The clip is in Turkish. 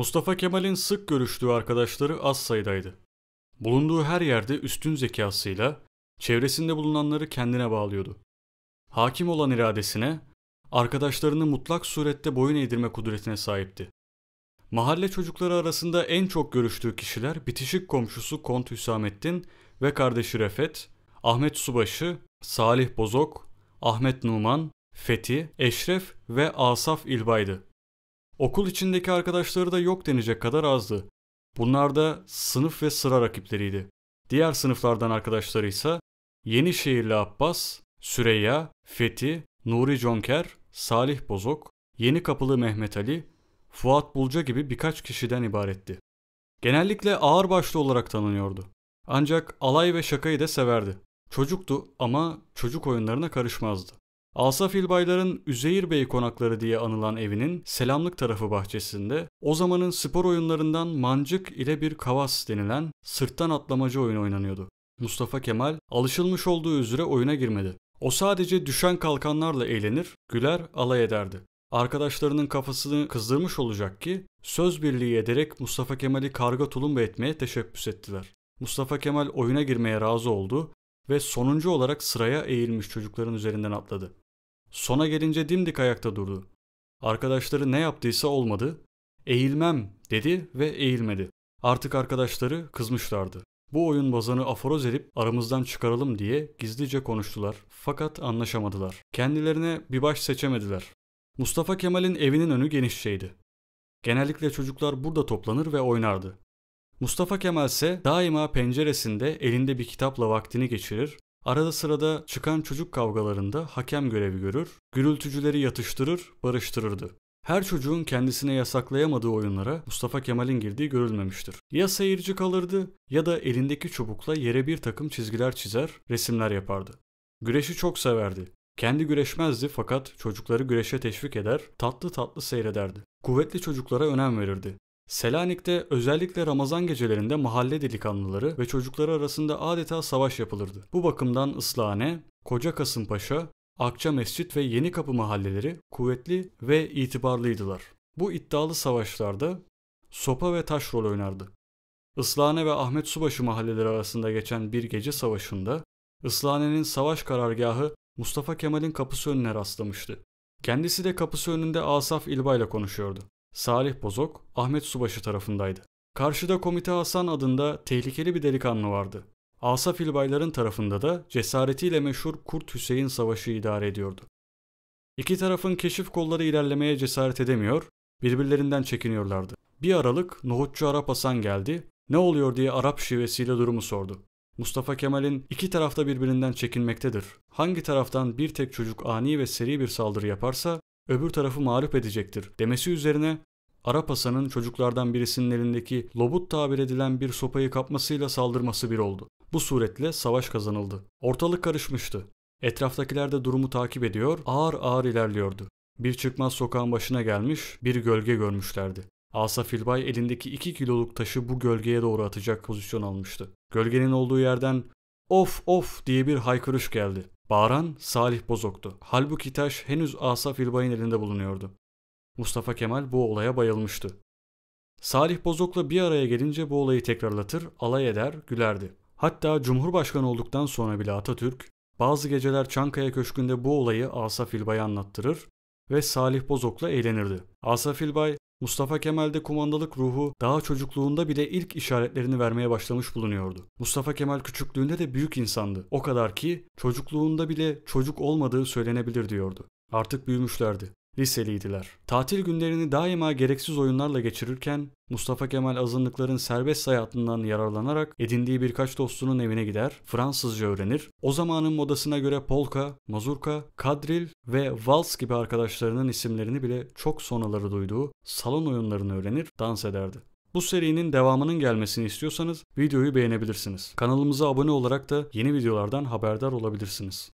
Mustafa Kemal'in sık görüştüğü arkadaşları az sayıdaydı. Bulunduğu her yerde üstün zekasıyla çevresinde bulunanları kendine bağlıyordu. Hakim olan iradesine, arkadaşlarını mutlak surette boyun eğdirme kudretine sahipti. Mahalle çocukları arasında en çok görüştüğü kişiler bitişik komşusu Kont Hüsamettin ve kardeşi Refet, Ahmet Subaşı, Salih Bozok, Ahmet Numan, Fethi, Eşref ve Asaf İlbay'dı. Okul içindeki arkadaşları da yok denecek kadar azdı. Bunlar da sınıf ve sıra rakipleriydi. Diğer sınıflardan arkadaşları ise Yenişehirli Abbas, Süreyya, Fethi, Nuri Jonker, Salih Bozok, Yeni Kapılı Mehmet Ali, Fuat Bulca gibi birkaç kişiden ibaretti. Genellikle ağırbaşlı olarak tanınıyordu. Ancak alay ve şakayı da severdi. Çocuktu ama çocuk oyunlarına karışmazdı. Asaf İlbaylar'ın Üzeyir Bey konakları diye anılan evinin Selamlık tarafı bahçesinde o zamanın spor oyunlarından mancık ile bir kavas denilen sırttan atlamacı oyun oynanıyordu. Mustafa Kemal alışılmış olduğu üzere oyuna girmedi. O sadece düşen kalkanlarla eğlenir, güler, alay ederdi. Arkadaşlarının kafasını kızdırmış olacak ki söz birliği ederek Mustafa Kemal'i karga tulumba etmeye teşebbüs ettiler. Mustafa Kemal oyuna girmeye razı oldu ve sonuncu olarak sıraya eğilmiş çocukların üzerinden atladı. Sona gelince dimdik ayakta durdu. Arkadaşları ne yaptıysa olmadı. Eğilmem dedi ve eğilmedi. Artık arkadaşları kızmışlardı. Bu oyun bazanı aforoz edip aramızdan çıkaralım diye gizlice konuştular fakat anlaşamadılar. Kendilerine bir baş seçemediler. Mustafa Kemal'in evinin önü genişçeydi. Genellikle çocuklar burada toplanır ve oynardı. Mustafa Kemal ise daima penceresinde elinde bir kitapla vaktini geçirir, Arada sırada çıkan çocuk kavgalarında hakem görevi görür, gürültücüleri yatıştırır, barıştırırdı. Her çocuğun kendisine yasaklayamadığı oyunlara Mustafa Kemal'in girdiği görülmemiştir. Ya seyirci kalırdı ya da elindeki çubukla yere bir takım çizgiler çizer, resimler yapardı. Güreşi çok severdi. Kendi güreşmezdi fakat çocukları güreşe teşvik eder, tatlı tatlı seyrederdi. Kuvvetli çocuklara önem verirdi. Selanik'te özellikle Ramazan gecelerinde mahalle delikanlıları ve çocukları arasında adeta savaş yapılırdı. Bu bakımdan Islahane, Koca Kasımpaşa, Akça Mescit ve Yeni Kapı mahalleleri kuvvetli ve itibarlıydılar. Bu iddialı savaşlarda sopa ve taş rol oynardı. Islahane ve Ahmet Subaşı mahalleleri arasında geçen bir gece savaşında Islahane'nin savaş karargahı Mustafa Kemal'in kapısı önüne rastlamıştı. Kendisi de kapısı önünde Asaf İlba ile konuşuyordu. Salih Bozok, Ahmet Subaşı tarafındaydı. Karşıda Komite Hasan adında tehlikeli bir delikanlı vardı. Asaf İlbaylar'ın tarafında da cesaretiyle meşhur Kurt Hüseyin Savaşı idare ediyordu. İki tarafın keşif kolları ilerlemeye cesaret edemiyor, birbirlerinden çekiniyorlardı. Bir aralık Nohutçu Arap Hasan geldi, ne oluyor diye Arap şivesiyle durumu sordu. Mustafa Kemal'in iki tarafta birbirinden çekinmektedir. Hangi taraftan bir tek çocuk ani ve seri bir saldırı yaparsa öbür tarafı mağlup edecektir demesi üzerine Arap Hasan'ın çocuklardan birisinin elindeki lobut tabir edilen bir sopayı kapmasıyla saldırması bir oldu. Bu suretle savaş kazanıldı. Ortalık karışmıştı. Etraftakiler de durumu takip ediyor, ağır ağır ilerliyordu. Bir çıkmaz sokağın başına gelmiş, bir gölge görmüşlerdi. Asaf İlbay elindeki 2 kiloluk taşı bu gölgeye doğru atacak pozisyon almıştı. Gölgenin olduğu yerden of of diye bir haykırış geldi. Bağıran Salih Bozok'tu. Halbuki taş henüz Asaf İlbay'ın elinde bulunuyordu. Mustafa Kemal bu olaya bayılmıştı. Salih Bozok'la bir araya gelince bu olayı tekrarlatır, alay eder, gülerdi. Hatta Cumhurbaşkanı olduktan sonra bile Atatürk bazı geceler Çankaya Köşkü'nde bu olayı Asaf İlbay'a anlattırır ve Salih Bozok'la eğlenirdi. Asaf İlbay Mustafa Kemal'de kumandalık ruhu daha çocukluğunda bile ilk işaretlerini vermeye başlamış bulunuyordu. Mustafa Kemal küçüklüğünde de büyük insandı. O kadar ki çocukluğunda bile çocuk olmadığı söylenebilir diyordu. Artık büyümüşlerdi liseliydiler. Tatil günlerini daima gereksiz oyunlarla geçirirken Mustafa Kemal azınlıkların serbest hayatından yararlanarak edindiği birkaç dostunun evine gider, Fransızca öğrenir, o zamanın modasına göre polka, mazurka, kadril ve vals gibi arkadaşlarının isimlerini bile çok sonraları duyduğu salon oyunlarını öğrenir, dans ederdi. Bu serinin devamının gelmesini istiyorsanız videoyu beğenebilirsiniz. Kanalımıza abone olarak da yeni videolardan haberdar olabilirsiniz.